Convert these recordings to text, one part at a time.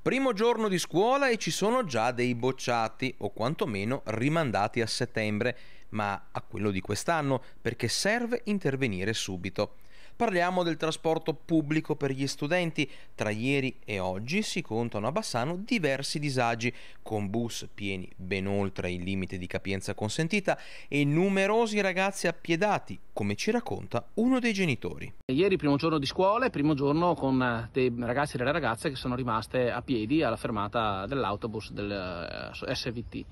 Primo giorno di scuola e ci sono già dei bocciati, o quantomeno rimandati a settembre, ma a quello di quest'anno, perché serve intervenire subito. Parliamo del trasporto pubblico per gli studenti. Tra ieri e oggi si contano a Bassano diversi disagi, con bus pieni ben oltre il limite di capienza consentita e numerosi ragazzi appiedati, come ci racconta uno dei genitori. Ieri primo giorno di scuola e primo giorno con eh, dei ragazzi e delle ragazze che sono rimaste a piedi alla fermata dell'autobus del eh, SVT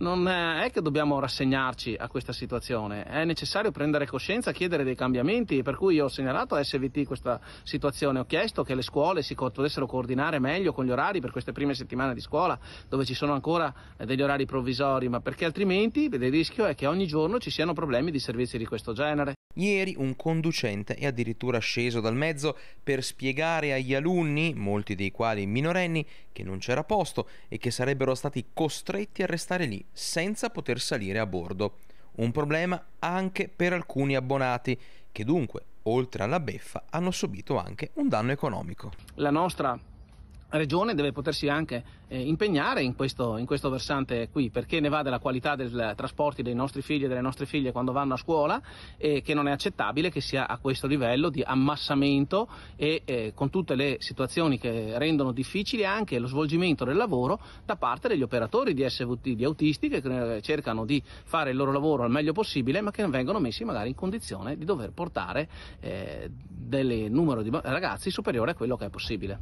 non è che dobbiamo rassegnarci a questa situazione, è necessario prendere coscienza, chiedere dei cambiamenti, per cui io ho segnalato a SVT questa situazione, ho chiesto che le scuole si potessero coordinare meglio con gli orari per queste prime settimane di scuola, dove ci sono ancora eh, degli orari provvisori, ma perché altrimenti il rischio è che ogni giorno ci siano problemi di servizi di questo genere. Ieri un conducente è addirittura sceso dal mezzo per spiegare agli alunni, molti dei quali minorenni, che non c'era posto e che sarebbero stati costretti a restare lì senza poter salire a bordo. Un problema anche per alcuni abbonati, che dunque, oltre alla beffa, hanno subito anche un danno economico. La nostra Regione deve potersi anche eh, impegnare in questo, in questo, versante qui, perché ne va della qualità dei trasporti dei nostri figli e delle nostre figlie quando vanno a scuola e che non è accettabile che sia a questo livello di ammassamento e eh, con tutte le situazioni che rendono difficile anche lo svolgimento del lavoro da parte degli operatori di SVT, di autisti che eh, cercano di fare il loro lavoro al meglio possibile ma che non vengono messi magari in condizione di dover portare eh, del numero di ragazzi superiore a quello che è possibile.